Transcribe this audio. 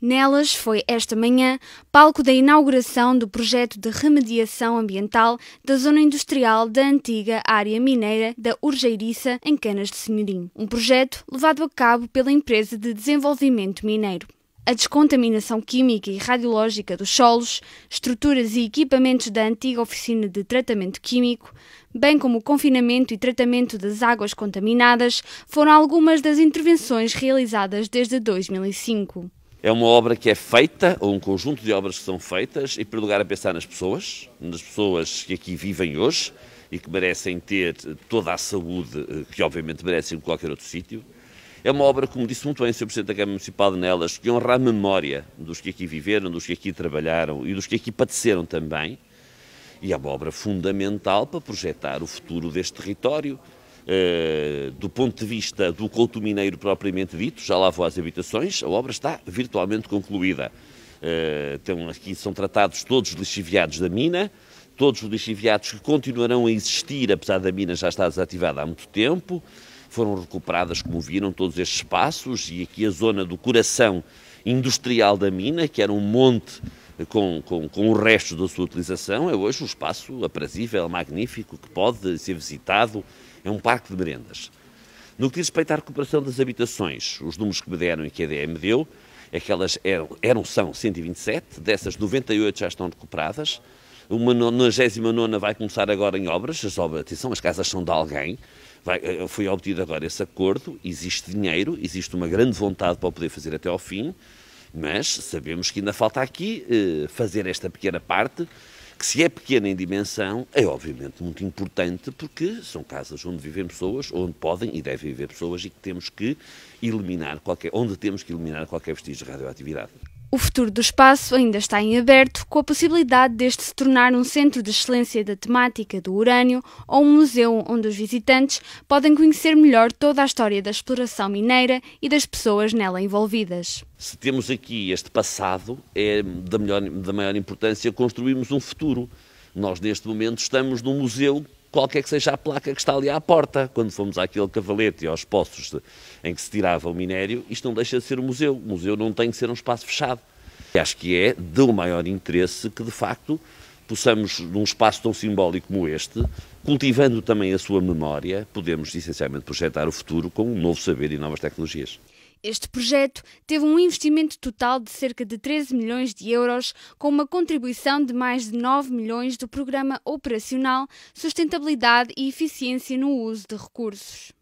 Nelas foi esta manhã palco da inauguração do projeto de remediação ambiental da zona industrial da antiga área mineira da Urgeiriça, em Canas de Senhorim. Um projeto levado a cabo pela empresa de desenvolvimento mineiro. A descontaminação química e radiológica dos solos, estruturas e equipamentos da antiga oficina de tratamento químico, bem como o confinamento e tratamento das águas contaminadas, foram algumas das intervenções realizadas desde 2005 é uma obra que é feita, ou um conjunto de obras que são feitas, e para lugar a pensar nas pessoas, nas pessoas que aqui vivem hoje e que merecem ter toda a saúde eh, que, obviamente, merecem em qualquer outro sítio. É uma obra, como disse muito bem o Sr. Presidente da Câmara Municipal de Nelas, que honra a memória dos que aqui viveram, dos que aqui trabalharam e dos que aqui padeceram também. E é uma obra fundamental para projetar o futuro deste território, eh, do ponto de vista do Couto Mineiro propriamente dito, já lá vou às habitações, a obra está virtualmente concluída. então aqui são tratados todos os lixiviados da mina, todos os lixiviados que continuarão a existir, apesar da mina já estar desativada há muito tempo. Foram recuperadas, como viram, todos estes espaços e aqui a zona do coração industrial da mina, que era um monte com, com, com restos da sua utilização, é hoje um espaço aprazível, magnífico, que pode ser visitado é um parque de merendas. No que diz respeito à recuperação das habitações, os números que me deram e que a EDE me deu é que elas eram, eram são 127, dessas 98 já estão recuperadas, uma 99 vai começar agora em obras, as obras, atenção, as casas são de alguém, vai, eh, foi obtido agora esse acordo, existe dinheiro, existe uma grande vontade para poder fazer até ao fim, mas sabemos que ainda falta aqui eh, fazer esta pequena parte que se é pequena em dimensão, é obviamente muito importante, porque são casas onde vivem pessoas, onde podem e devem viver pessoas e que temos que eliminar qualquer, onde temos que eliminar qualquer vestígio de radioatividade. O futuro do espaço ainda está em aberto, com a possibilidade deste se tornar um centro de excelência da temática do urânio ou um museu onde os visitantes podem conhecer melhor toda a história da exploração mineira e das pessoas nela envolvidas. Se temos aqui este passado, é da, melhor, da maior importância construirmos um futuro. Nós, neste momento, estamos num museu qualquer que seja a placa que está ali à porta. Quando fomos àquele cavalete e aos poços de, em que se tirava o minério, isto não deixa de ser um museu. O museu não tem que ser um espaço fechado. E acho que é do maior interesse que, de facto, possamos, num espaço tão simbólico como este, cultivando também a sua memória, podemos essencialmente projetar o futuro com um novo saber e novas tecnologias. Este projeto teve um investimento total de cerca de 13 milhões de euros, com uma contribuição de mais de 9 milhões do Programa Operacional Sustentabilidade e Eficiência no Uso de Recursos.